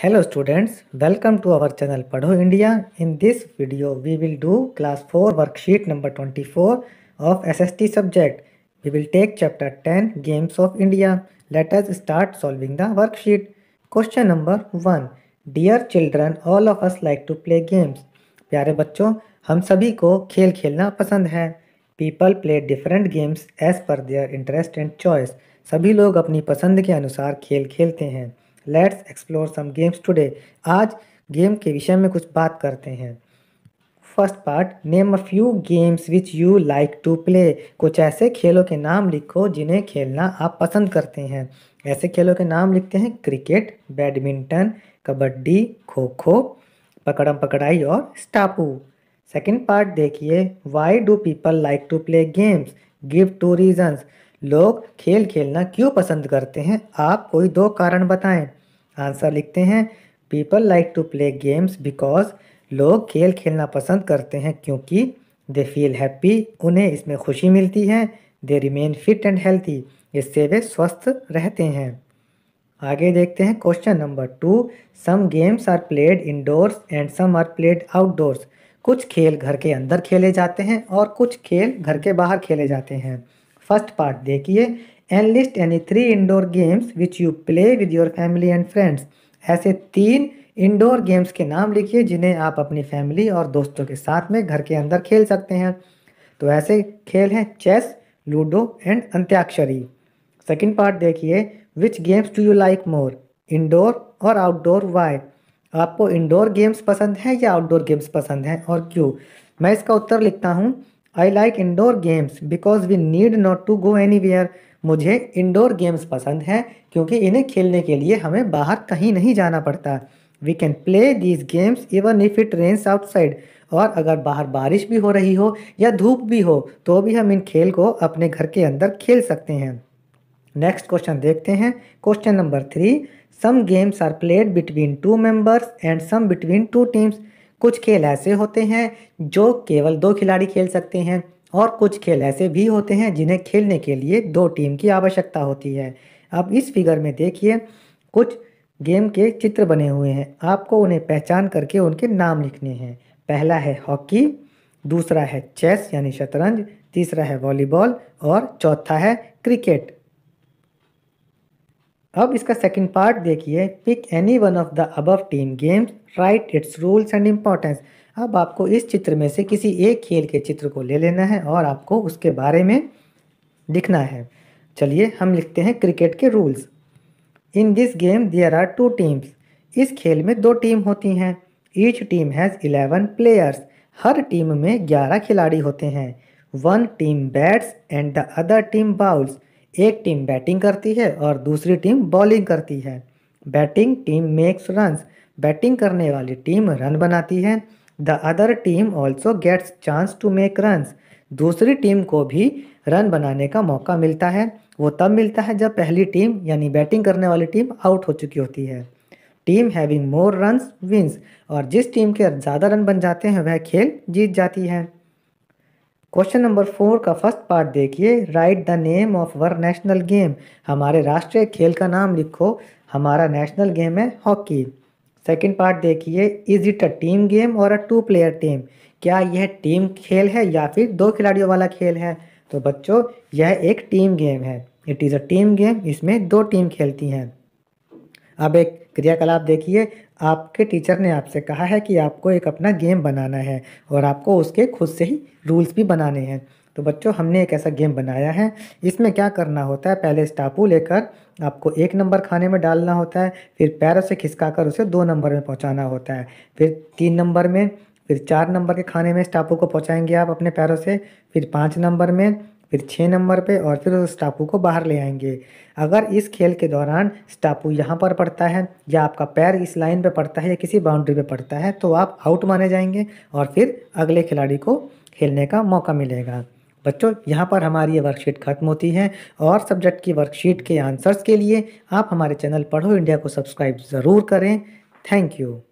Hello students, welcome to our channel Padho India. In this video, we will do class 4 worksheet number 24 of SST subject. We will take chapter 10 Games of India. Let us start solving the worksheet. Question number 1. Dear children, all of us like to play games. प्यारे बच्चों हम सभी को खेल खेलना पसंद है people play different games as per their interest and choice सभी लोग अपनी पसंद के अनुसार खेल खेलते हैं let's explore some games today आज गेम के विषय में कुछ बात करते हैं first part name a few games which you like to play कुछ ऐसे खेलों के नाम लिखो जिन्हें खेलना आप पसंद करते हैं ऐसे खेलों के नाम लिखते हैं क्रिकेट बैडमिंटन कबड्डी खो खो पकड़म पकड़ाई और स्टापू सेकेंड पार्ट देखिए why do people like to play games give two reasons लोग खेल खेलना क्यों पसंद करते हैं आप कोई दो कारण बताएं आंसर लिखते हैं people like to play games because लोग खेल खेलना पसंद करते हैं क्योंकि दे फील हैप्पी उन्हें इसमें खुशी मिलती है they remain fit and healthy इससे वे स्वस्थ रहते हैं आगे देखते हैं question number two some games are played indoors and some are played outdoors कुछ खेल घर के अंदर खेले जाते हैं और कुछ खेल घर के बाहर खेले जाते हैं फर्स्ट पार्ट देखिए एन लिस्ट यानी three indoor games which you play with your family and friends ऐसे तीन इंडोर गेम्स के नाम लिखिए जिन्हें आप अपनी फैमिली और दोस्तों के साथ में घर के अंदर खेल सकते हैं तो ऐसे खेल हैं chess ludo and Antakshari second part देखिए which games do you like more indoor और आउटडोर वाई आपको इंडोर गेम्स पसंद हैं या आउटडोर गेम्स पसंद हैं और क्यों मैं इसका उत्तर लिखता हूँ I like indoor games because we need not to go anywhere मुझे इंडोर गेम्स पसंद हैं क्योंकि इन्हें खेलने के लिए हमें बाहर कहीं नहीं जाना पड़ता we can play these games even if it rains outside और अगर बाहर बारिश भी हो रही हो या धूप भी हो तो भी हम इन खेल को अपने घर के अंदर खेल सकते हैं नेक्स्ट क्वेश्चन देखते हैं question number three some games are played between two members and some between two teams कुछ खेल ऐसे होते हैं जो केवल दो खिलाड़ी खेल सकते हैं और कुछ खेल ऐसे भी होते हैं जिन्हें खेलने के लिए दो टीम की आवश्यकता होती है अब इस फिगर में देखिए कुछ गेम के चित्र बने हुए हैं आपको उन्हें पहचान करके उनके नाम लिखने हैं पहला है हॉकी दूसरा है चेस यानी शतरंज तीसरा है वॉलीबॉल और चौथा है क्रिकेट अब इसका सेकंड पार्ट देखिए pick any one of the above team games write its rules and importance अब आपको इस चित्र में से किसी एक खेल के चित्र को ले लेना है और आपको उसके बारे में लिखना है चलिए हम लिखते हैं क्रिकेट के rules in this game there are two teams इस खेल में दो टीम होती हैं each team has eleven players हर टीम में ग्यारह खिलाड़ी होते हैं one team bats and the other team bowls एक टीम बैटिंग करती है और दूसरी टीम बॉलिंग करती है batting team makes runs batting करने वाली टीम रन बनाती है the other team also gets chance to make runs दूसरी टीम को भी रन बनाने का मौका मिलता है वो तब मिलता है जब पहली टीम यानी बैटिंग करने वाली टीम आउट हो चुकी होती है team having more runs wins और जिस टीम के ज़्यादा रन बन जाते हैं वह खेल जीत जाती है क्वेश्चन नंबर फोर का फर्स्ट पार्ट देखिए write the name of our national game हमारे राष्ट्रीय खेल का नाम लिखो हमारा नेशनल गेम है हॉकी सेकंड पार्ट देखिए is it a team game और अ टू प्लेयर टीम क्या यह टीम खेल है या फिर दो खिलाड़ियों वाला खेल है तो बच्चों यह एक टीम गेम है it is a team game इसमें दो टीम खेलती हैं अब एक क्रियाकलाप देखिए आपके टीचर ने आपसे कहा है कि आपको एक अपना गेम बनाना है और आपको उसके खुद से ही रूल्स भी बनाने हैं तो बच्चों हमने एक ऐसा गेम बनाया है इसमें क्या करना होता है पहले स्टापू लेकर आपको एक नंबर खाने में डालना होता है फिर पैरों से खिसका कर उसे दो नंबर में पहुंचाना होता है फिर तीन नंबर में फिर चार नंबर के खाने में स्टापू को पहुंचाएंगे आप अपने पैरों से फिर पाँच नंबर में फिर छः नंबर पे और फिर उस टापू को बाहर ले आएंगे अगर इस खेल के दौरान स्टापू यहाँ पर पड़ता है या आपका पैर इस लाइन पे पड़ता है या किसी बाउंड्री पे पड़ता है तो आप आउट माने जाएंगे और फिर अगले खिलाड़ी को खेलने का मौका मिलेगा बच्चों यहाँ पर हमारी ये वर्कशीट खत्म होती है और सब्जेक्ट की वर्कशीट के आंसर्स के लिए आप हमारे चैनल पढ़ो इंडिया को सब्सक्राइब ज़रूर करें थैंक यू